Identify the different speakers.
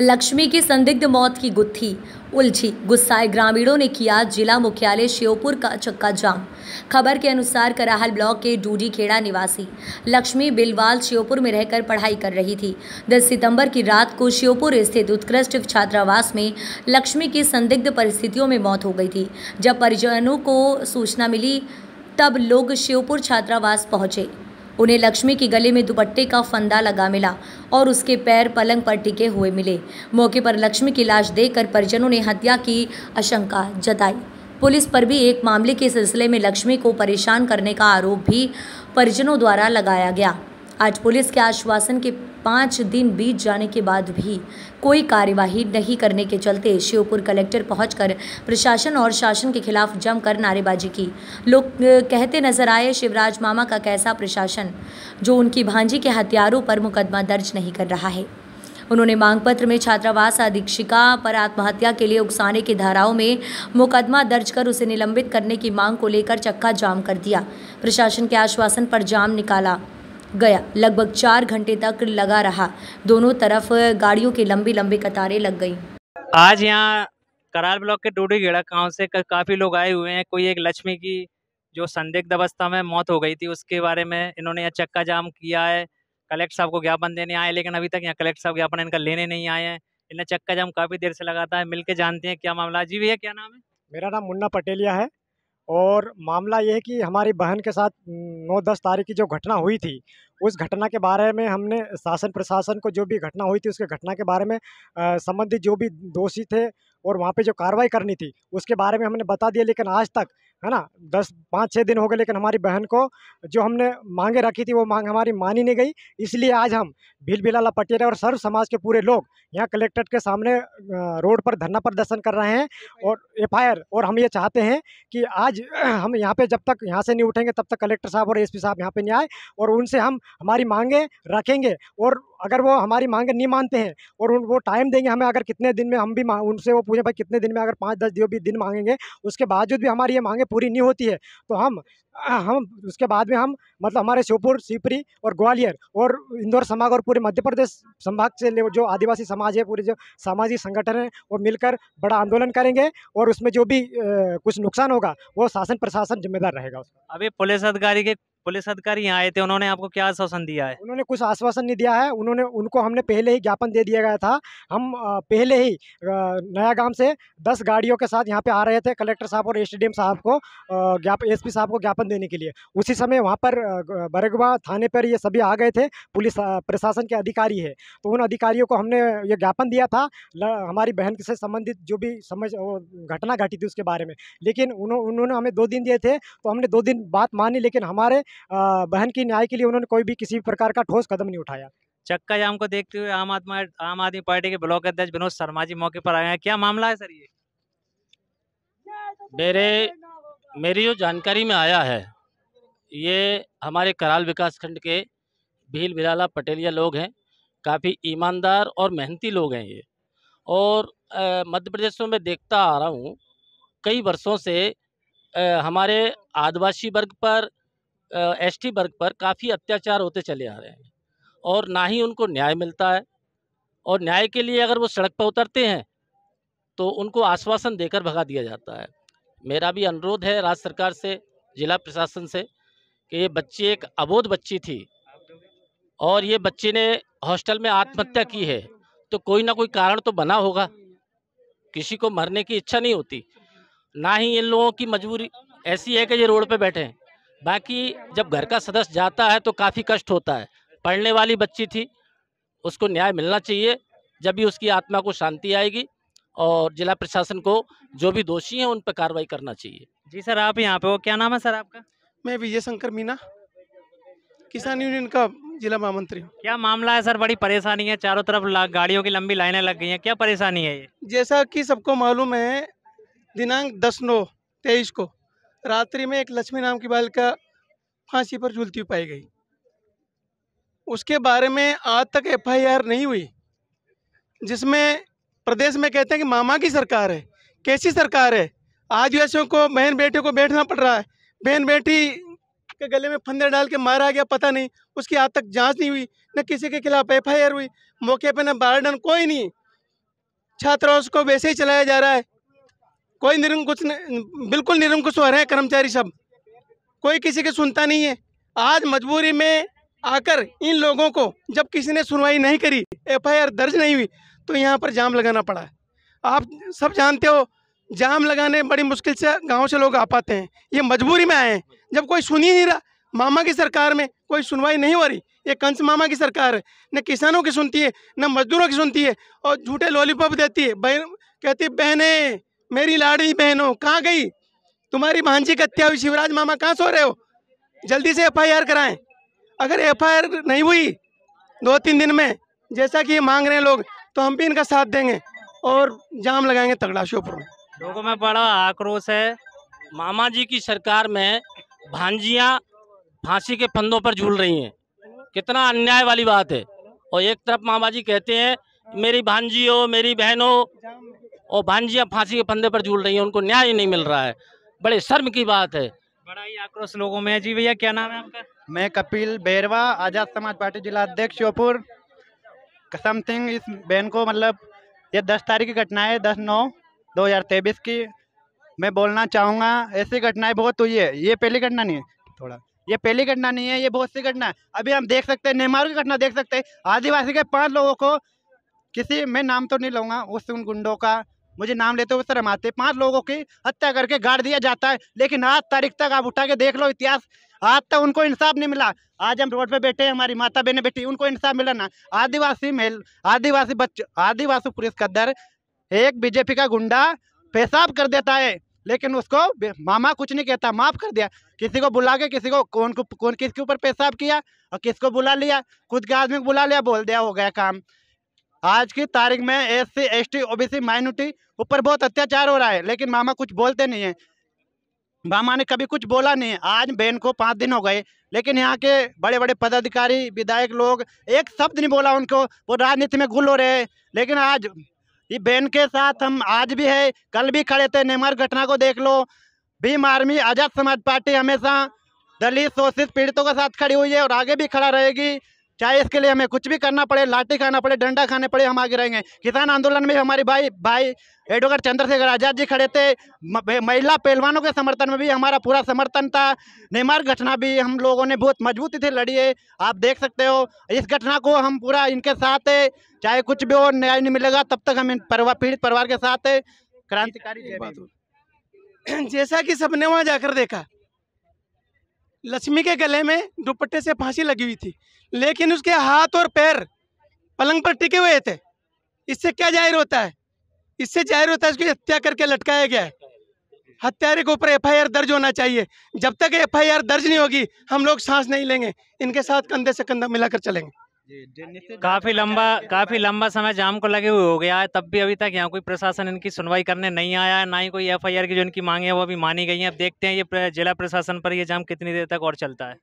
Speaker 1: लक्ष्मी की संदिग्ध मौत की गुत्थी उलझी गुस्साए ग्रामीणों ने किया जिला मुख्यालय श्योपुर का चक्का जाम खबर के अनुसार कराहल ब्लॉक के डूडी खेड़ा निवासी लक्ष्मी बिलवाल श्योपुर में रहकर पढ़ाई कर रही थी 10 सितंबर की रात को श्योपुर स्थित उत्कृष्ट छात्रावास में लक्ष्मी की संदिग्ध परिस्थितियों में मौत हो गई थी जब परिजनों को सूचना मिली तब लोग श्योपुर छात्रावास पहुंचे उन्हें लक्ष्मी की गले में दुपट्टे का फंदा लगा मिला और उसके पैर पलंग पर टिके हुए मिले मौके पर लक्ष्मी की लाश देखकर परिजनों ने हत्या की आशंका जताई पुलिस पर भी एक मामले के सिलसिले में लक्ष्मी को परेशान करने का आरोप भी परिजनों द्वारा लगाया गया आज पुलिस के आश्वासन के पाँच दिन बीत जाने के बाद भी कोई कार्यवाही नहीं करने के चलते शिवपुर कलेक्टर पहुंचकर प्रशासन और शासन के खिलाफ जमकर नारेबाजी की लोग कहते नजर आए शिवराज मामा का कैसा प्रशासन जो उनकी भांजी के हथियारों पर मुकदमा दर्ज नहीं कर रहा है उन्होंने मांग पत्र में छात्रावास अधीक्षिका पर आत्महत्या के लिए उकसाने की धाराओं में मुकदमा दर्ज कर उसे निलंबित करने की मांग को लेकर चक्का जाम कर दिया प्रशासन के आश्वासन पर जाम निकाला गया लगभग चार घंटे तक लगा रहा दोनों तरफ गाड़ियों की लंबी लंबी कतारें लग गई
Speaker 2: आज यहाँ कराल ब्लॉक के टूटी गेड़ा गाँव से काफ़ी लोग आए हुए हैं कोई एक लक्ष्मी की जो संदिग्ध अवस्था में मौत हो गई थी उसके बारे में इन्होंने यहाँ चक्का जाम किया है कलेक्टर साहब को ज्ञापन देने आए लेकिन अभी तक यहाँ कलेक्टर साहब ज्ञापन इनका लेने नहीं आए हैं इन्हें चक्का जाम काफ़ी देर से लगाता है मिलके जानते हैं क्या मामला जी भैया क्या नाम है
Speaker 3: मेरा नाम मुन्ना पटेलिया है और मामला यह है कि हमारी बहन के साथ नौ दस तारीख की जो घटना हुई थी उस घटना के बारे में हमने शासन प्रशासन को जो भी घटना हुई थी उसके घटना के बारे में संबंधित जो भी दोषी थे और वहाँ पे जो कार्रवाई करनी थी उसके बारे में हमने बता दिया लेकिन आज तक है ना दस पाँच छः दिन हो गए लेकिन हमारी बहन को जो हमने मांगे रखी थी वो मांग हमारी मानी नहीं गई इसलिए आज हम भील भिलाला पटेरा और सर्व समाज के पूरे लोग यहाँ कलेक्ट्रेट के सामने रोड पर धरना प्रदर्शन कर रहे हैं और एफ और हम ये चाहते हैं कि आज हम यहाँ पे जब तक यहाँ से नहीं उठेंगे तब तक कलेक्टर साहब और एसपी साहब यहाँ पे नहीं आए और उनसे हम हमारी मांगे रखेंगे और अगर वो हमारी मांगे नहीं मानते हैं और उन वो टाइम देंगे हमें अगर कितने दिन में हम भी उनसे वो पूछें भाई कितने दिन में अगर पाँच दस जो भी दिन मांगेंगे उसके बावजूद भी हमारी ये मांगे पूरी नहीं होती है तो हम हम उसके बाद में हम मतलब हमारे श्योपुर सीपरी और ग्वालियर और इंदौर संभाग और पूरे मध्य प्रदेश संभाग से जो आदिवासी समाज है पूरे जो सामाजिक संगठन है वो मिलकर बड़ा आंदोलन करेंगे और उसमें जो भी कुछ नुकसान होगा वो शासन प्रशासन जिम्मेदार रहेगा उसका
Speaker 2: अभी पुलिस अधिकारी के पुलिस अधिकारी यहाँ आए थे उन्होंने आपको क्या आश्वासन दिया है
Speaker 3: उन्होंने कुछ आश्वासन नहीं दिया है उन्होंने उनको हमने पहले ही ज्ञापन दे दिया गया था हम पहले ही नया गांव से दस गाड़ियों के साथ यहाँ पे आ रहे थे कलेक्टर साहब और एस साहब को ज्ञापन एस साहब को ज्ञापन देने के लिए उसी समय वहाँ पर बरगवा थाने पर ये सभी आ गए थे पुलिस प्रशासन के अधिकारी है तो उन अधिकारियों को हमने ये ज्ञापन दिया था हमारी बहन से संबंधित जो भी समझ घटना घटी थी उसके बारे में लेकिन उन्होंने हमें दो दिन दिए थे तो हमने दो दिन बात मानी लेकिन हमारे बहन की न्याय के लिए उन्होंने कोई भी किसी भी प्रकार का ठोस कदम नहीं उठाया
Speaker 2: चक्का जाम को देखते हुए आम आदमी आम आदमी पार्टी के
Speaker 4: ब्लॉक अध्यक्ष विनोद शर्मा जी मौके पर आए हैं क्या मामला है सर ये मेरे मेरी जो जानकारी में आया है ये हमारे कराल विकास खंड के भील बिलाला पटेलिया लोग हैं काफ़ी ईमानदार और मेहनती लोग हैं ये और मध्य प्रदेश में मैं देखता आ रहा हूँ कई वर्षों से आ, हमारे आदिवासी वर्ग पर एस टी वर्ग पर काफ़ी अत्याचार होते चले आ रहे हैं और ना ही उनको न्याय मिलता है और न्याय के लिए अगर वो सड़क पर उतरते हैं तो उनको आश्वासन देकर भगा दिया जाता है मेरा भी अनुरोध है राज्य सरकार से जिला प्रशासन से कि ये बच्ची एक अबोध बच्ची थी और ये बच्ची ने हॉस्टल में आत्महत्या की है तो कोई ना कोई कारण तो बना होगा किसी को मरने की इच्छा नहीं होती ना ही इन लोगों की मजबूरी ऐसी है कि ये रोड पर बैठे हैं बाकी जब घर का सदस्य जाता है तो काफ़ी कष्ट होता है पढ़ने वाली बच्ची थी उसको न्याय मिलना चाहिए जब भी उसकी आत्मा को शांति आएगी और जिला प्रशासन को जो भी दोषी हैं उन पर कार्रवाई करना चाहिए जी सर आप यहाँ पे हो क्या नाम है सर
Speaker 5: आपका मैं विजय शंकर मीना किसान यूनियन का जिला महामंत्री हूँ
Speaker 2: क्या मामला है सर बड़ी परेशानी है चारों तरफ गाड़ियों की लंबी लाइनें लग गई हैं क्या परेशानी है ये
Speaker 5: जैसा कि सबको मालूम है दिनांक दस नौ तेईस को रात्रि में एक लक्ष्मी नाम की बालिका फांसी पर झूलती पाई गई उसके बारे में आज तक एफआईआर नहीं हुई जिसमें प्रदेश में कहते हैं कि मामा की सरकार है कैसी सरकार है आदिवासियों को बहन बेटे को बैठना पड़ रहा है बहन बेटी के गले में फंदे डाल के मारा गया पता नहीं उसकी आज तक जांच नहीं हुई न किसी के खिलाफ एफ हुई मौके पर न बारडन कोई नहीं छात्रों को वैसे ही चलाया जा रहा है कोई निरंकुश बिल्कुल निरंकुश हो रहे हैं कर्मचारी सब कोई किसी की सुनता नहीं है आज मजबूरी में आकर इन लोगों को जब किसी ने सुनवाई नहीं करी एफ दर्ज नहीं हुई तो यहाँ पर जाम लगाना पड़ा आप सब जानते हो जाम लगाने बड़ी मुश्किल से गांव से लोग आ पाते हैं ये मजबूरी में आए हैं जब कोई सुन ही नहीं रहा मामा की सरकार में कोई सुनवाई नहीं हो रही ये कंस मामा की सरकार है न किसानों की सुनती है न मजदूरों की सुनती है और झूठे लॉलीपॉप देती है बहन कहती बहने मेरी लाड़ी बहनों कहाँ गई तुम्हारी भांजी कत्या हुई शिवराज मामा कहाँ सो रहे हो जल्दी से एफआईआर कराएं अगर एफआईआर नहीं हुई दो तीन दिन में जैसा कि ये मांग रहे हैं लोग तो हम भी इनका साथ देंगे और जाम लगाएंगे तगड़ा श्योपुर में
Speaker 4: लोगों में बड़ा आक्रोश है मामा जी की सरकार में भांजियाँ फांसी के फंदों पर झूल रही हैं कितना अन्याय वाली बात है और एक तरफ मामा जी कहते हैं मेरी भांजी हो मेरी बहन हो और भांजियाँ फांसी के फंदे पर झूल रही हैं उनको न्याय ही नहीं मिल रहा है बड़े शर्म की बात है
Speaker 2: बड़ा ही आक्रोश लोगों
Speaker 4: में जी भैया क्या नाम है आपका मैं कपिल
Speaker 6: बैरवा आजाद समाज पार्टी जिला अध्यक्ष श्योपुर कसम सिंह इस बहन को मतलब ये दस तारीख की घटना है दस नौ दो हज़ार तेईस की मैं बोलना चाहूँगा ऐसी घटनाएं बहुत हुई है ये पहली घटना नहीं है थोड़ा ये पहली घटना नहीं है ये बहुत सी घटना है अभी हम देख सकते हैं नेमारू की घटना देख सकते हैं आदिवासी के पांच लोगों को किसी मैं नाम तो नहीं लूँगा उस उन गुंडों का मुझे नाम लेते हुए शर्म आते पाँच लोगों की हत्या करके गाड़ दिया जाता है लेकिन आज तारीख तक आप उठा के देख लो इतिहास आज तक उनको इंसाफ नहीं मिला आज हम रोड पे बैठे हमारी माता बहने बैठी उनको इंसाफ मिला ना आदिवासी महल आदिवासी बच्चों आदिवासी पुलिस का दर एक बीजेपी का गुंडा पेशाब कर देता है लेकिन उसको मामा कुछ नहीं कहता माफ़ कर दिया किसी को बुला के किसी को कौन कौन किसके ऊपर पेशाब किया और किसको बुला लिया खुद के आदमी को बुला लिया बोल दिया हो गया काम आज की तारीख में S C S T O B C minority ऊपर बहुत अत्याचार हो रहा है लेकिन मामा कुछ बोलते नहीं है मामा ने कभी कुछ बोला नहीं आज बहन को पाँच दिन हो गए लेकिन यहाँ के बड़े बड़े पदाधिकारी विधायक लोग एक शब्द नहीं बोला उनको वो राजनीति में गुल हो रहे हैं लेकिन आज ये बहन के साथ हम आज भी है कल भी खड़े थे नेमार घटना को देख लो भीम आर्मी आज़ाद समाज पार्टी हमेशा दलित शोषित पीड़ितों के साथ खड़ी हुई है और आगे भी खड़ा रहेगी चाहे इसके लिए हमें कुछ भी करना पड़े लाठी खाना पड़े डंडा खाने पड़े हम आगे रहेंगे किसान आंदोलन में हमारे भाई भाई एडवोकेट चंद्रशेखर आजाद जी खड़े थे महिला पहलवानों के समर्थन में भी हमारा पूरा समर्थन था नेमार घटना भी हम लोगों ने बहुत मजबूती से लड़ी है आप देख सकते हो इस घटना को हम पूरा इनके साथ है चाहे कुछ भी हो न्याय नहीं मिलेगा
Speaker 5: तब तक हम इन परिवार पीड़ित परिवार के साथ है क्रांतिकारी जैसा कि सबने वहाँ जाकर देखा लक्ष्मी के गले में दुपट्टे से फांसी लगी हुई थी लेकिन उसके हाथ और पैर पलंग पर टिके हुए थे इससे क्या जाहिर होता है इससे जाहिर होता है उसकी हत्या करके लटकाया गया है हत्यारे के ऊपर एफआईआर दर्ज होना चाहिए जब तक एफआईआर दर्ज नहीं होगी हम लोग सांस नहीं लेंगे इनके साथ कंधे से कंधा मिलाकर चलेंगे
Speaker 2: काफी लंबा काफी लंबा समय जाम को लगे हुए हो गया है तब भी अभी तक यहाँ कोई प्रशासन इनकी सुनवाई करने नहीं आया है ना ही कोई एफआईआर की जो इनकी मांगे है वो अभी मानी गई है अब देखते हैं ये जिला प्रशासन पर ये जाम कितनी देर तक और चलता है